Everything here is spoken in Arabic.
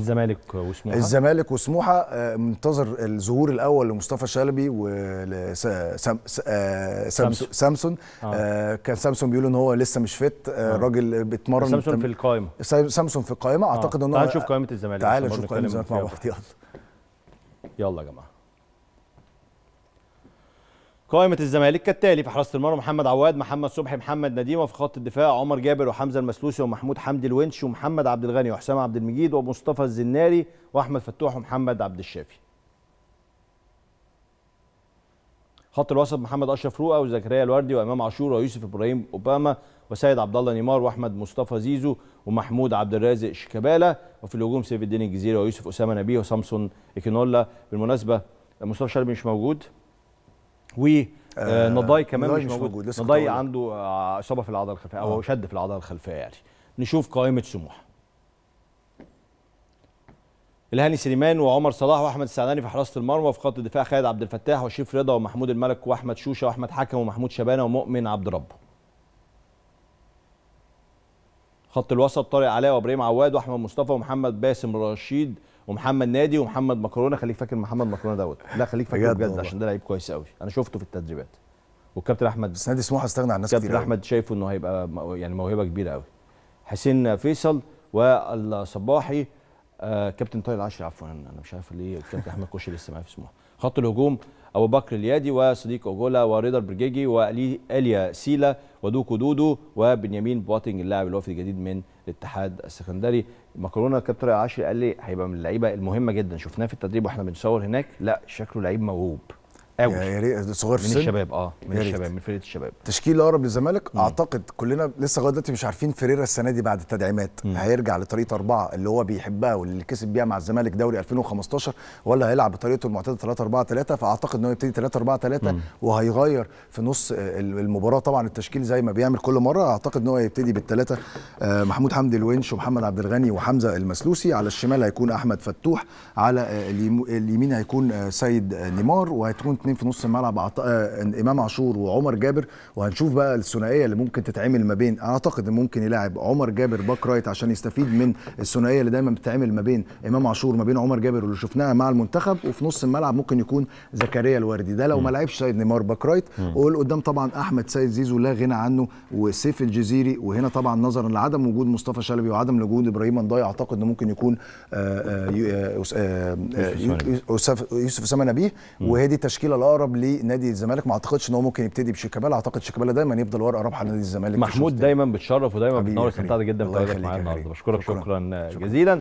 الزمالك وسموحه الزمالك وسموحه آه، منتظر الظهور الاول لمصطفى شلبي وسامسون آه،, آه. آه. كان سامسون بيقول ان هو لسه مش فت آه. راجل بيتمرن سامسون في القائمه سامسون في القائمه اعتقد آه. ان هو تعال نشوف قائمه الزمالك تعال نشوف قائمه الزمالك مع بعض يلا يلا يا جماعه قائمة الزمالك كالتالي في حراسة المرمى محمد عواد، محمد صبحي، محمد نديم وفي خط الدفاع عمر جابر وحمزة المسلوسي ومحمود حمدي الونش ومحمد عبد الغني وحسام عبد المجيد ومصطفى الزناري وأحمد فتوح ومحمد عبد الشافي. خط الوسط محمد اشرف رؤى وزكريا الوردي وامام عاشور ويوسف ابراهيم اوباما وسيد عبد الله نيمار واحمد مصطفى زيزو ومحمود عبد الرازق شيكابالا وفي الهجوم سيف الدين الجزيري ويوسف اسامه نبيه وسامسون إيكينولا بالمناسبه مصطفى شلبي مش موجود و آه، آه، نضاي كمان نضاي مش, موجود, نضاي عنده آه، اصابه في العضله الخلفيه او شد في العضله الخلفيه يعني نشوف قائمه سموحه الهاني سليمان وعمر صلاح واحمد السعداني في حراسه المرمى وفي خط الدفاع خالد عبد الفتاح وشريف رضا ومحمود الملك واحمد شوشه واحمد حكم ومحمود شبانه ومؤمن عبد ربه خط الوسط طارق علاء وابراهيم عواد واحمد مصطفى ومحمد باسم رشيد ومحمد نادي ومحمد مكرونه خليك فاكر محمد مكرونه دوت لا خليك فاكر بجد, عشان ده لعيب كويس قوي انا شفته في التدريبات والكابتن احمد بس نادي سموحه استغنى عن ناس كتير كابتن احمد شايفه انه هيبقى يعني موهبه كبيره قوي حسين فيصل والصباحي آه كابتن طارق العشري عفوا انا مش عارف ليه الكابتن احمد كوشي لسه معايا في سموحه خط الهجوم أبو بكر اليادي وصديق أوجولا ورضا البرجيجي وإليا سيلا ودوكو دودو وبنيامين بواتنج اللاعب الوفد الجديد من الاتحاد السكندري مكرونه كابتن عاشر قال لي هيبقى من اللعيبه المهمه جدا شفناه في التدريب واحنا بنصور هناك لا شكله لعيب موهوب قوي يعني صغير في من السن الشباب اه من ياريت. الشباب من فرقه الشباب تشكيل اقرب للزمالك اعتقد كلنا لسه لغايه دلوقتي مش عارفين فيريرا السنه دي بعد التدعيمات مم. هيرجع لطريقه اربعه اللي هو بيحبها واللي كسب بيها مع الزمالك دوري 2015 ولا هيلعب بطريقته المعتاده 3 4 3 فاعتقد ان هو يبتدي 3 4 3 وهيغير في نص المباراه طبعا التشكيل زي ما بيعمل كل مره اعتقد ان هو هيبتدي بالثلاثه آه، محمود حمدي الونش ومحمد عبد الغني وحمزه المسلوسي على الشمال هيكون احمد فتوح على آه، اليمين هيكون آه، سيد نيمار وهتكون الاثنين في نص الملعب أعط... آه، امام عاشور وعمر جابر وهنشوف بقى الثنائيه اللي ممكن تتعمل ما بين اعتقد ان ممكن يلاعب عمر جابر باك رايت عشان يستفيد من الثنائيه اللي دايما بتتعمل ما بين امام عاشور ما بين عمر جابر واللي شفناها مع المنتخب وفي نص الملعب ممكن يكون زكريا الوردي ده لو ما لعبش سيد نيمار باك رايت والقدام طبعا احمد سيد زيزو لا غنى عنه وسيف الجزيري وهنا طبعا نظرا لعدم وجود مصطفى شلبي وعدم وجود ابراهيم انضاي اعتقد انه ممكن يكون آه، آه، يوسف اسامه نبيه وهي دي التشكيله البديل الاقرب لنادي الزمالك ما اعتقدش ان هو ممكن يبتدي بشيكابالا اعتقد شيكابالا دايما يفضل ورقه رابحه لنادي الزمالك محمود دايما بتشرف ودايما بتنور استمتعت جدا بتواجدك معايا النهارده بشكرك شكرا, شكرا, شكرا جزيلا